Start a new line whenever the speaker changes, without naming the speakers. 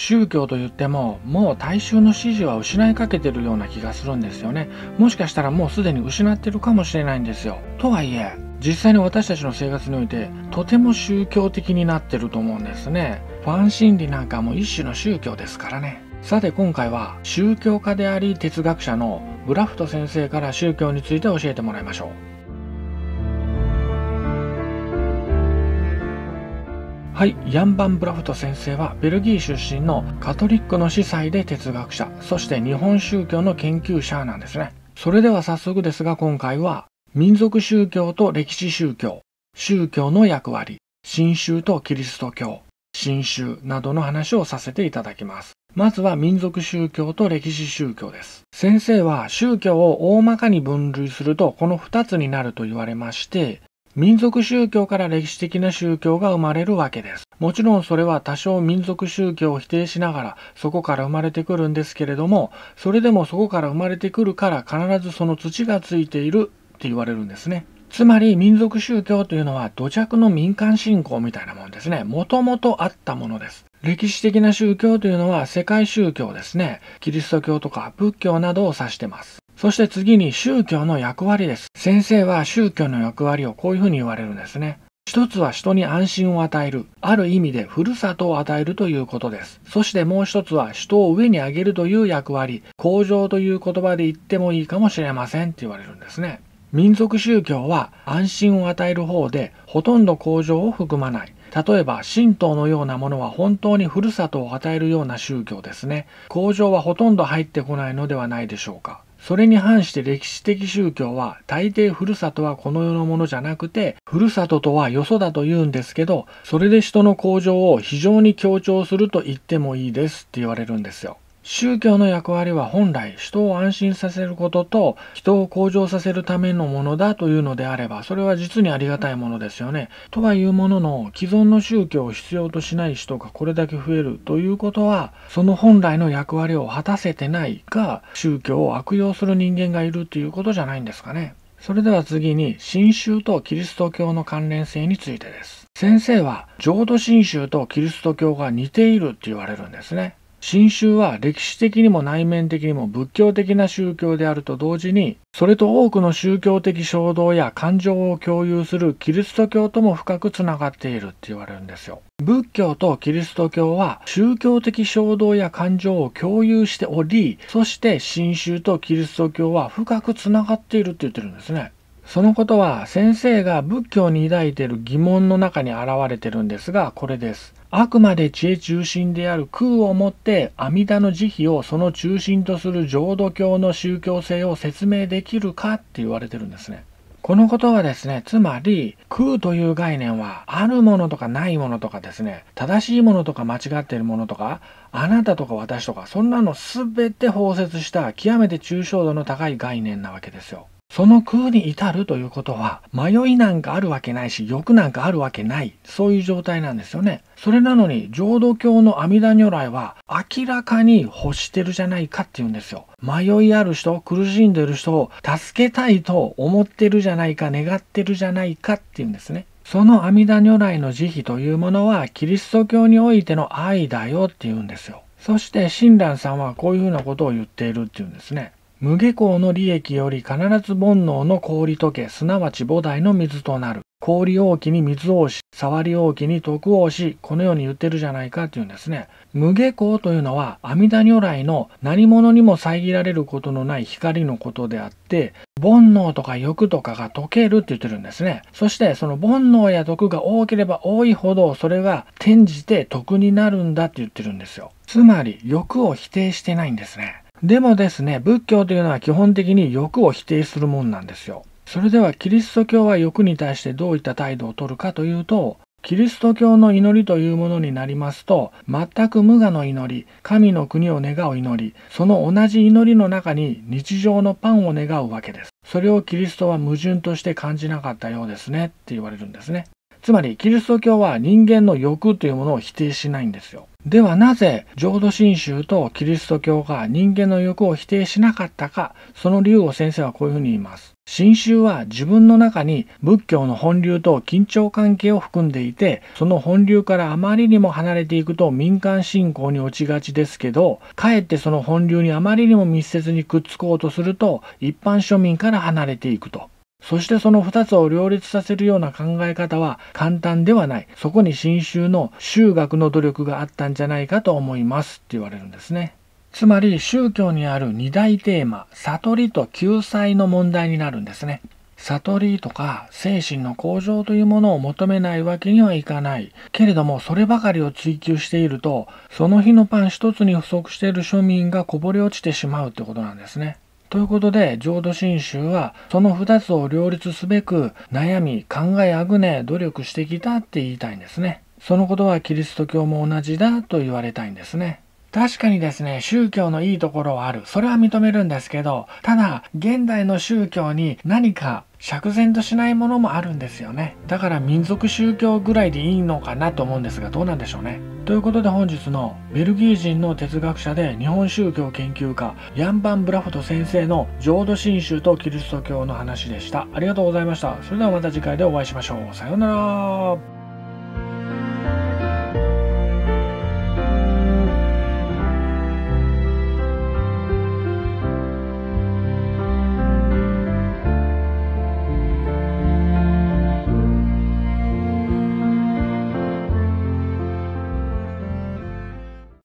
宗教と言ってももう大衆の支持は失いかけてるような気がするんですよねもしかしたらもうすでに失ってるかもしれないんですよとはいえ実際に私たちの生活においてとても宗教的になってると思うんですねファン心理なんかも一種の宗教ですからねさて今回は宗教家であり哲学者のグラフト先生から宗教について教えてもらいましょうはい、ヤンバン・ブラフト先生はベルギー出身のカトリックの司祭で哲学者、そして日本宗教の研究者なんですね。それでは早速ですが今回は民族宗教と歴史宗教、宗教の役割、新宗とキリスト教、新宗などの話をさせていただきます。まずは民族宗教と歴史宗教です。先生は宗教を大まかに分類するとこの2つになると言われまして、民族宗教から歴史的な宗教が生まれるわけです。もちろんそれは多少民族宗教を否定しながらそこから生まれてくるんですけれども、それでもそこから生まれてくるから必ずその土がついているって言われるんですね。つまり民族宗教というのは土着の民間信仰みたいなもんですね。もともとあったものです。歴史的な宗教というのは世界宗教ですね。キリスト教とか仏教などを指してます。そして次に宗教の役割です。先生は宗教の役割をこういうふうに言われるんですね。一つは人に安心を与える。ある意味でふるさとを与えるということです。そしてもう一つは人を上に上げるという役割。向上という言葉で言ってもいいかもしれませんって言われるんですね。民族宗教は安心を与える方でほとんど向上を含まない。例えば神道のようなものは本当にふるさとを与えるような宗教ですね。向上はほとんど入ってこないのではないでしょうか。それに反して歴史的宗教は大抵ふるさとはこの世のものじゃなくてふるさととはよそだと言うんですけどそれで人の向上を非常に強調すると言ってもいいですって言われるんですよ。宗教の役割は本来人を安心させることと人を向上させるためのものだというのであればそれは実にありがたいものですよね。とはいうものの既存の宗教を必要としない人がこれだけ増えるということはその本来の役割を果たせてないか宗教を悪用する人間がいるということじゃないんですかね。それでは次に新宗とキリスト教の関連性についてです。先生は浄土真宗とキリスト教が似ているって言われるんですね。真宗は歴史的にも内面的にも仏教的な宗教であると同時に、それと多くの宗教的衝動や感情を共有するキリスト教とも深くつながっているって言われるんですよ。仏教とキリスト教は宗教的衝動や感情を共有しており、そして真宗とキリスト教は深くつながっているって言ってるんですね。そのことは先生が仏教に抱いている疑問の中に現れてるんですが、これです。あくまで知恵中心である空をもって阿弥陀の慈悲をその中心とする浄土教の宗教性を説明できるかって言われてるんですね。このことはですね、つまり空という概念はあるものとかないものとかですね、正しいものとか間違っているものとか、あなたとか私とかそんなの全て包摂した極めて抽象度の高い概念なわけですよ。その空に至るということは、迷いなんかあるわけないし、欲なんかあるわけない、そういう状態なんですよね。それなのに、浄土教の阿弥陀如来は、明らかに欲してるじゃないかって言うんですよ。迷いある人、苦しんでる人を助けたいと思ってるじゃないか、願ってるじゃないかって言うんですね。その阿弥陀如来の慈悲というものは、キリスト教においての愛だよって言うんですよ。そして、親鸞さんはこういうふうなことを言っているっていうんですね。無下校の利益より必ず煩悩の氷溶け、すなわち菩提の水となる。氷容器に水をし、触り容器に徳をし、このように言ってるじゃないかっていうんですね。無下校というのは、阿弥陀如来の何者にも遮られることのない光のことであって、煩悩とか欲とかが溶けるって言ってるんですね。そして、その煩悩や徳が多ければ多いほど、それが転じて徳になるんだって言ってるんですよ。つまり、欲を否定してないんですね。でもですね、仏教というのは基本的に欲を否定するもんなんですよ。それではキリスト教は欲に対してどういった態度をとるかというと、キリスト教の祈りというものになりますと、全く無我の祈り、神の国を願う祈り、その同じ祈りの中に日常のパンを願うわけです。それをキリストは矛盾として感じなかったようですねって言われるんですね。つまりキリスト教は人間の欲というものを否定しないんですよ。ではなぜ浄土真宗とキリスト教が人間の欲を否定しなかったか、その理由を先生はこういうふうに言います。真宗は自分の中に仏教の本流と緊張関係を含んでいて、その本流からあまりにも離れていくと民間信仰に落ちがちですけど、かえってその本流にあまりにも密接にくっつこうとすると、一般庶民から離れていくと。そしてその2つを両立させるような考え方は簡単ではない。そこに新宗の修学の努力があったんじゃないかと思いますって言われるんですね。つまり宗教にある二大テーマ、悟りと救済の問題になるんですね。悟りとか精神の向上というものを求めないわけにはいかない。けれどもそればかりを追求していると、その日のパン一つに不足している庶民がこぼれ落ちてしまうってことなんですね。ということで浄土真宗はその2つを両立すべく悩み考えあぐね努力してきたって言いたいんですね。そのことはキリスト教も同じだと言われたいんですね。確かにですね、宗教のいいところはある。それは認めるんですけど、ただ、現代の宗教に何か釈然としないものもあるんですよね。だから民族宗教ぐらいでいいのかなと思うんですが、どうなんでしょうね。ということで本日のベルギー人の哲学者で日本宗教研究家ヤンバン・ブラフト先生の浄土真宗とキリスト教の話でした。ありがとうございました。それではまた次回でお会いしましょう。さようなら。